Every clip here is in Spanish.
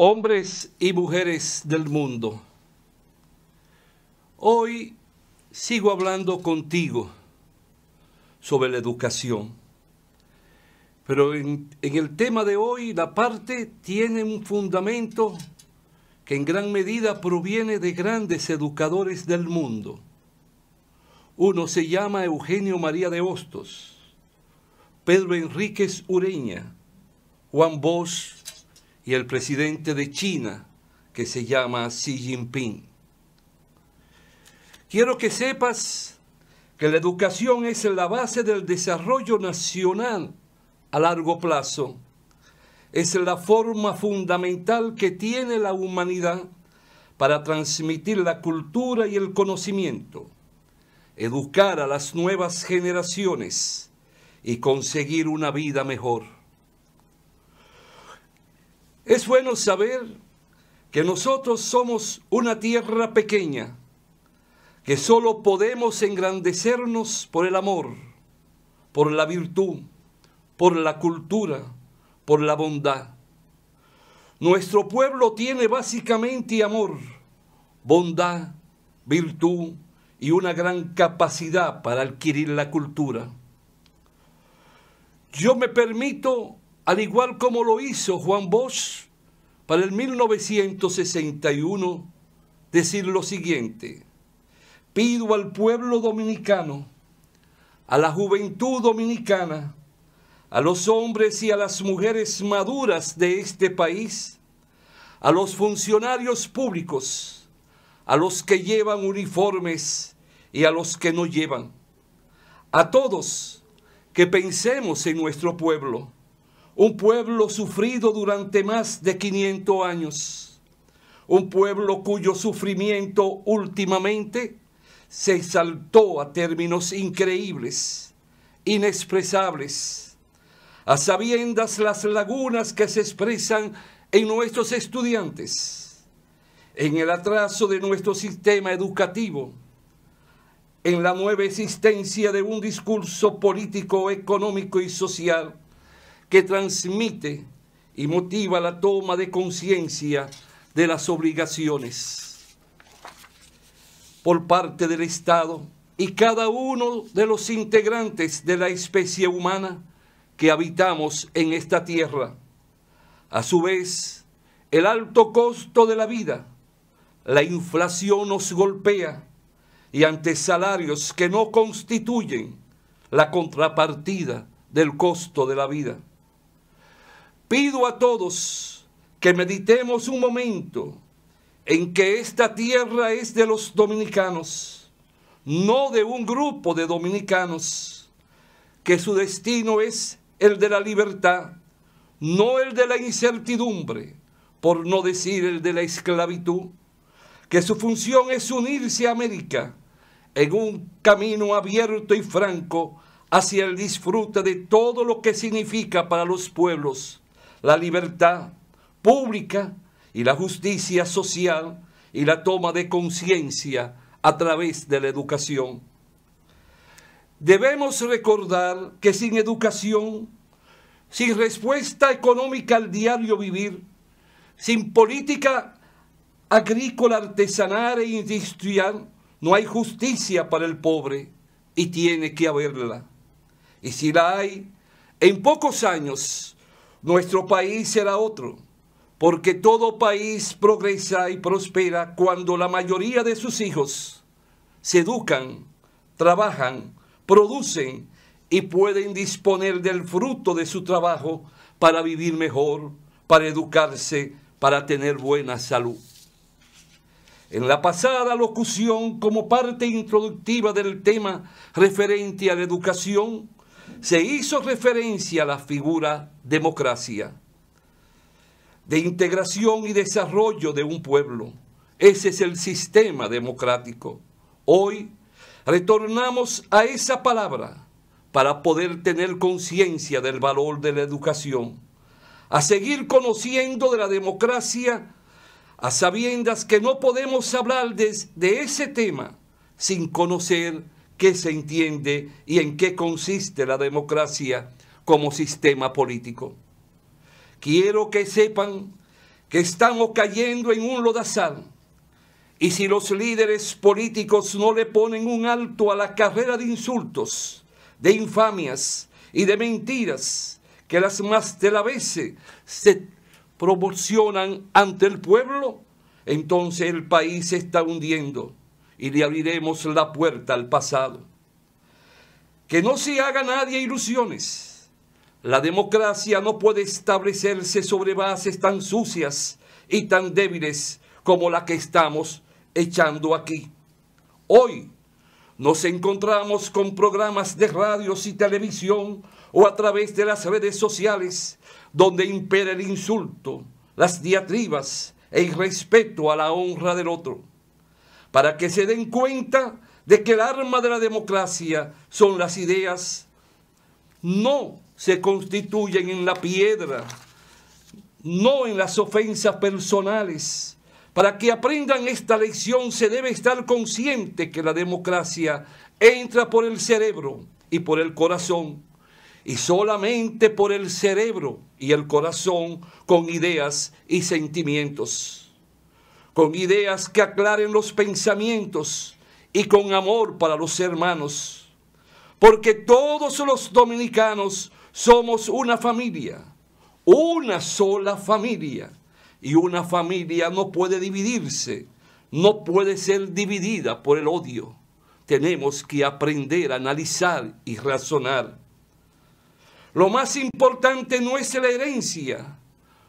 hombres y mujeres del mundo. Hoy sigo hablando contigo sobre la educación, pero en, el tema de hoy la parte tiene un fundamento que en gran medida proviene de grandes educadores del mundo. Uno se llama Eugenio María de Hostos, Pedro Enríquez Ureña, Juan Bosch y el presidente de China, que se llama Xi Jinping. Quiero que sepas que la educación es la base del desarrollo nacional a largo plazo. Es la forma fundamental que tiene la humanidad para transmitir la cultura y el conocimiento, educar a las nuevas generaciones y conseguir una vida mejor. Es bueno saber que nosotros somos una tierra pequeña, que solo podemos engrandecernos por el amor, por la virtud, por la cultura, por la bondad. Nuestro pueblo tiene básicamente amor, bondad, virtud y una gran capacidad para adquirir la cultura. Yo me permito al igual como lo hizo Juan Bosch para el 1961, decir lo siguiente, pido al pueblo dominicano, a la juventud dominicana, a los hombres y a las mujeres maduras de este país, a los funcionarios públicos, a los que llevan uniformes y a los que no llevan, a todos que pensemos en nuestro pueblo un pueblo sufrido durante más de 500 años, un pueblo cuyo sufrimiento últimamente se exaltó a términos increíbles, inexpresables, a sabiendas las lagunas que se expresan en nuestros estudiantes, en el atraso de nuestro sistema educativo, en la nueva existencia de un discurso político, económico y social que transmite y motiva la toma de conciencia de las obligaciones por parte del Estado y cada uno de los integrantes de la especie humana que habitamos en esta tierra. A su vez, el alto costo de la vida, la inflación nos golpea y ante salarios que no constituyen la contrapartida del costo de la vida. Pido a todos que meditemos un momento en que esta tierra es de los dominicanos, no de un grupo de dominicanos, que su destino es el de la libertad, no el de la incertidumbre, por no decir el de la esclavitud, que su función es unirse a América en un camino abierto y franco hacia el disfrute de todo lo que significa para los pueblos la libertad pública y la justicia social y la toma de conciencia a través de la educación. Debemos recordar que sin educación, sin respuesta económica al diario vivir, sin política agrícola, artesanal e industrial, no hay justicia para el pobre y tiene que haberla. Y si la hay, en pocos años nuestro país será otro, porque todo país progresa y prospera cuando la mayoría de sus hijos se educan, trabajan, producen y pueden disponer del fruto de su trabajo para vivir mejor, para educarse, para tener buena salud. En la pasada locución, como parte introductiva del tema referente a la educación, se hizo referencia a la figura democracia, de integración y desarrollo de un pueblo. Ese es el sistema democrático. Hoy retornamos a esa palabra para poder tener conciencia del valor de la educación, a seguir conociendo de la democracia a sabiendas que no podemos hablar de, de ese tema sin conocer qué se entiende y en qué consiste la democracia como sistema político. Quiero que sepan que estamos cayendo en un lodazal y si los líderes políticos no le ponen un alto a la carrera de insultos, de infamias y de mentiras que las más de la vez se proporcionan ante el pueblo, entonces el país se está hundiendo y le abriremos la puerta al pasado. Que no se haga nadie ilusiones. La democracia no puede establecerse sobre bases tan sucias y tan débiles como la que estamos echando aquí. Hoy nos encontramos con programas de radios y televisión o a través de las redes sociales donde impera el insulto, las diatribas e irrespeto a la honra del otro para que se den cuenta de que el arma de la democracia son las ideas, no se constituyen en la piedra, no en las ofensas personales. Para que aprendan esta lección se debe estar consciente que la democracia entra por el cerebro y por el corazón, y solamente por el cerebro y el corazón con ideas y sentimientos con ideas que aclaren los pensamientos y con amor para los hermanos. Porque todos los dominicanos somos una familia, una sola familia. Y una familia no puede dividirse, no puede ser dividida por el odio. Tenemos que aprender a analizar y razonar. Lo más importante no es la herencia,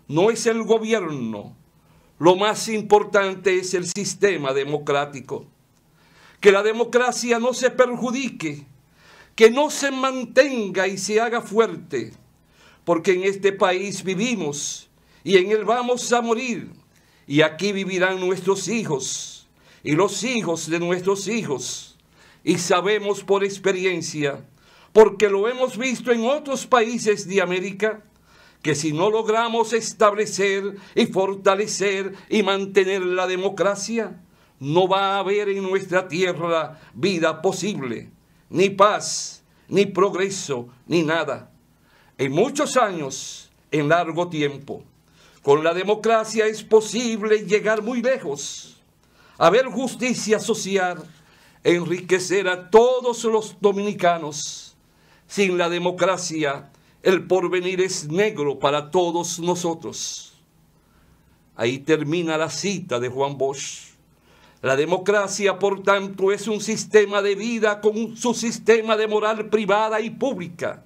no es el gobierno, lo más importante es el sistema democrático. Que la democracia no se perjudique, que no se mantenga y se haga fuerte, porque en este país vivimos y en él vamos a morir, y aquí vivirán nuestros hijos y los hijos de nuestros hijos. Y sabemos por experiencia, porque lo hemos visto en otros países de América, que si no logramos establecer y fortalecer y mantener la democracia, no va a haber en nuestra tierra vida posible, ni paz, ni progreso, ni nada. En muchos años, en largo tiempo, con la democracia es posible llegar muy lejos, haber justicia social, enriquecer a todos los dominicanos. Sin la democracia, el porvenir es negro para todos nosotros. Ahí termina la cita de Juan Bosch. La democracia, por tanto, es un sistema de vida con su sistema de moral privada y pública.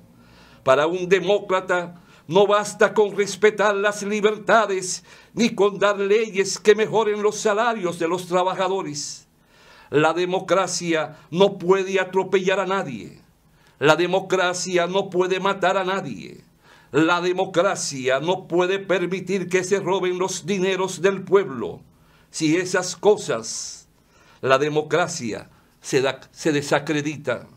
Para un demócrata no basta con respetar las libertades ni con dar leyes que mejoren los salarios de los trabajadores. La democracia no puede atropellar a nadie. La democracia no puede matar a nadie. La democracia no puede permitir que se roben los dineros del pueblo. Si esas cosas, la democracia se, desacredita.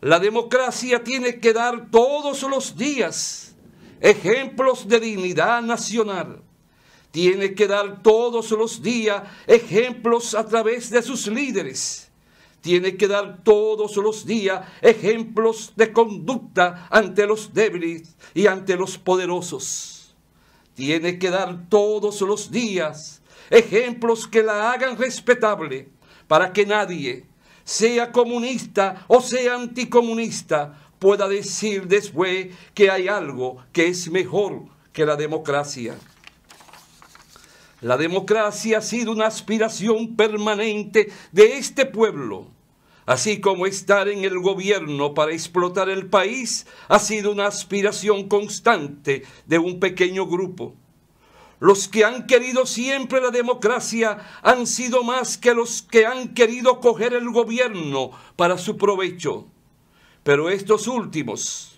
La democracia tiene que dar todos los días ejemplos de dignidad nacional. Tiene que dar todos los días ejemplos a través de sus líderes tiene que dar todos los días ejemplos de conducta ante los débiles y ante los poderosos. Tiene que dar todos los días ejemplos que la hagan respetable para que nadie, sea comunista o sea anticomunista, pueda decir después que hay algo que es mejor que la democracia. La democracia ha sido una aspiración permanente de este pueblo, así como estar en el gobierno para explotar el país ha sido una aspiración constante de un pequeño grupo. Los que han querido siempre la democracia han sido más que los que han querido coger el gobierno para su provecho. Pero estos últimos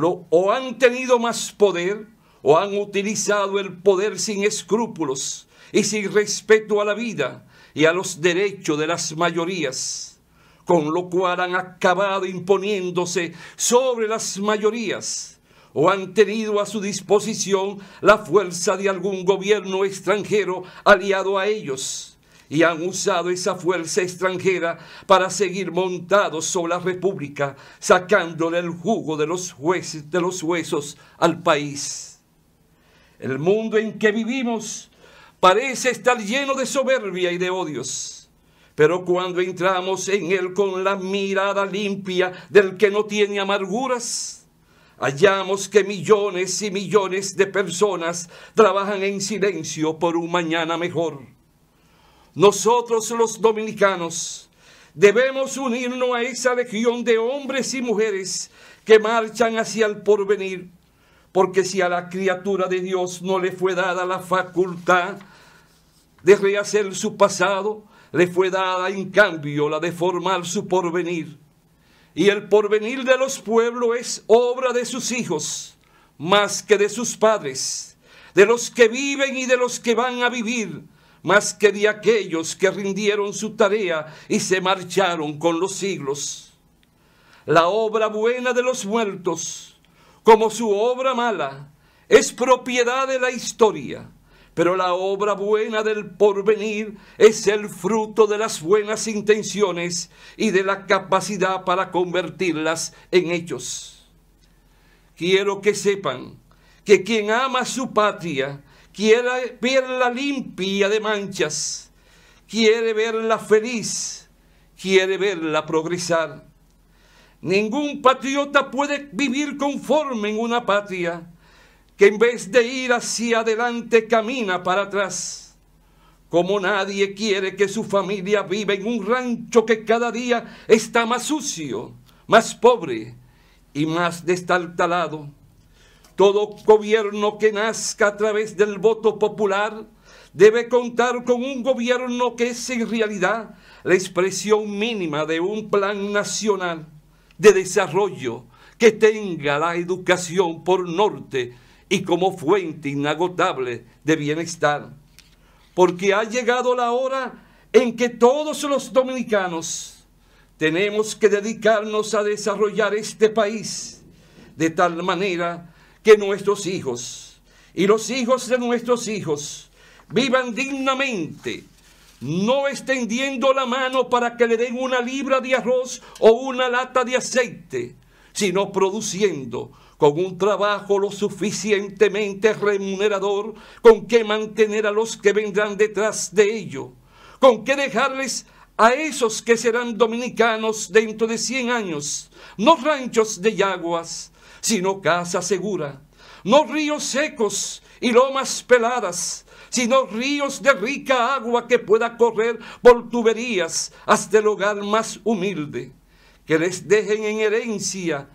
o han tenido más poder o han utilizado el poder sin escrúpulos y sin respeto a la vida y a los derechos de las mayorías, con lo cual han acabado imponiéndose sobre las mayorías o han tenido a su disposición la fuerza de algún gobierno extranjero aliado a ellos y han usado esa fuerza extranjera para seguir montados sobre la República, sacándole el jugo de los, jueces, de los huesos al país. El mundo en que vivimos parece estar lleno de soberbia y de odios. Pero cuando entramos en él con la mirada limpia del que no tiene amarguras, hallamos que millones y millones de personas trabajan en silencio por un mañana mejor. Nosotros los dominicanos debemos unirnos a esa legión de hombres y mujeres que marchan hacia el porvenir porque si a la criatura de Dios no le fue dada la facultad de rehacer su pasado, le fue dada en cambio la de formar su porvenir. Y el porvenir de los pueblos es obra de sus hijos, más que de sus padres, de los que viven y de los que van a vivir, más que de aquellos que rindieron su tarea y se marcharon con los siglos. La obra buena de los muertos como su obra mala es propiedad de la historia, pero la obra buena del porvenir es el fruto de las buenas intenciones y de la capacidad para convertirlas en hechos. Quiero que sepan que quien ama su patria quiere verla limpia de manchas, quiere verla feliz, quiere verla progresar Ningún patriota puede vivir conforme en una patria que en vez de ir hacia adelante camina para atrás. Como nadie quiere que su familia viva en un rancho que cada día está más sucio, más pobre y más destaltalado. Todo gobierno que nazca a través del voto popular debe contar con un gobierno que es en realidad la expresión mínima de un plan nacional de desarrollo que tenga la educación por norte y como fuente inagotable de bienestar. Porque ha llegado la hora en que todos los dominicanos tenemos que dedicarnos a desarrollar este país de tal manera que nuestros hijos y los hijos de nuestros hijos vivan dignamente no extendiendo la mano para que le den una libra de arroz o una lata de aceite, sino produciendo con un trabajo lo suficientemente remunerador con que mantener a los que vendrán detrás de ello, con que dejarles a esos que serán dominicanos dentro de 100 años, no ranchos de yaguas, sino casa segura, no ríos secos y lomas peladas, sino ríos de rica agua que pueda correr por tuberías hasta el hogar más humilde. Que les dejen en herencia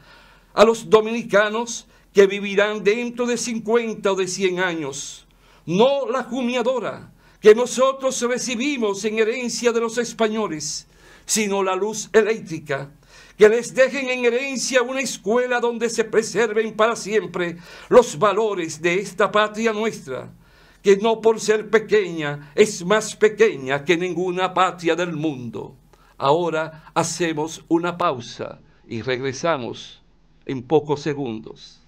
a los dominicanos que vivirán dentro de 50 o de 100 años. No la jumiadora que nosotros recibimos en herencia de los españoles, sino la luz eléctrica que les dejen en herencia una escuela donde se preserven para siempre los valores de esta patria nuestra, que no por ser pequeña es más pequeña que ninguna patria del mundo. Ahora hacemos una pausa y regresamos en pocos segundos.